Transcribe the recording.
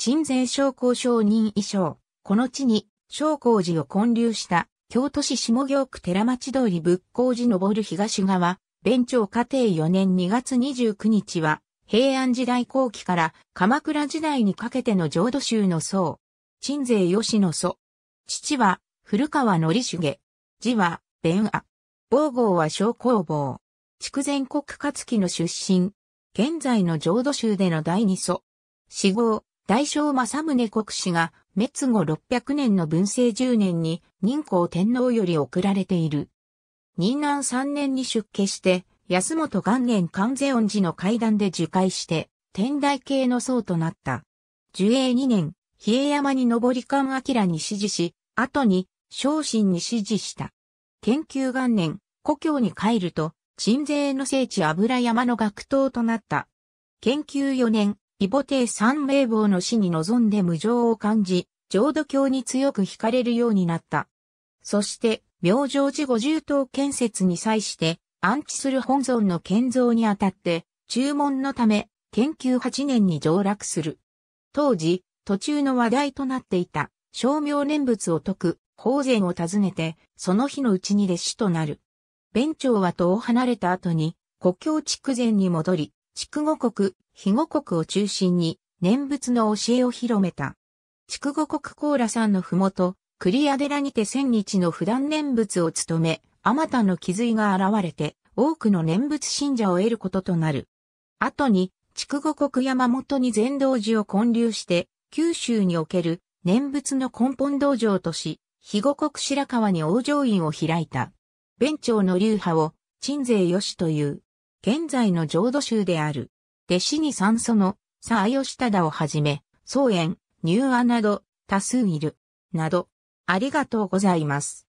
鎮西商工商人衣装。この地に商工寺を建立した京都市下京区寺町通り仏光寺上る東側、弁長家庭4年2月29日は、平安時代後期から鎌倉時代にかけての浄土宗の僧。鎮西吉野祖。父は古川則重。字は弁阿。王号は商工坊。筑前国勝樹の出身。現在の浄土宗での第二祖。死亡。大正正宗国史が、滅後600年の文政10年に、任皇天皇より送られている。任南3年に出家して、安本元年関世恩寺の階段で受戒して、天台系の僧となった。樹英2年、比叡山に登り官明に指示し、後に、昇進に指示した。研究元年、故郷に帰ると、鎮西の聖地油山の学頭となった。研究4年、異母帝三名坊の死に臨んで無情を感じ、浄土教に強く惹かれるようになった。そして、明星寺五重塔建設に際して、安置する本尊の建造にあたって、注文のため、研究8年に上落する。当時、途中の話題となっていた、照明念仏を解く、法善を訪ねて、その日のうちに弟子となる。弁長は遠離れた後に、故郷筑前に戻り、筑後国、肥後国を中心に念仏の教えを広めた。筑後国高羅んのふもと、リア寺にて千日の普段念仏を務め、あまたの気いが現れて、多くの念仏信者を得ることとなる。後に、筑後国山本に禅道寺を建立して、九州における念仏の根本道場とし、肥後国白川に往生院を開いた。弁長の流派を、鎮西義という。現在の浄土宗である。弟子に三祖の、佐あ吉忠をはじめ、宗園、入和など、多数いる。など、ありがとうございます。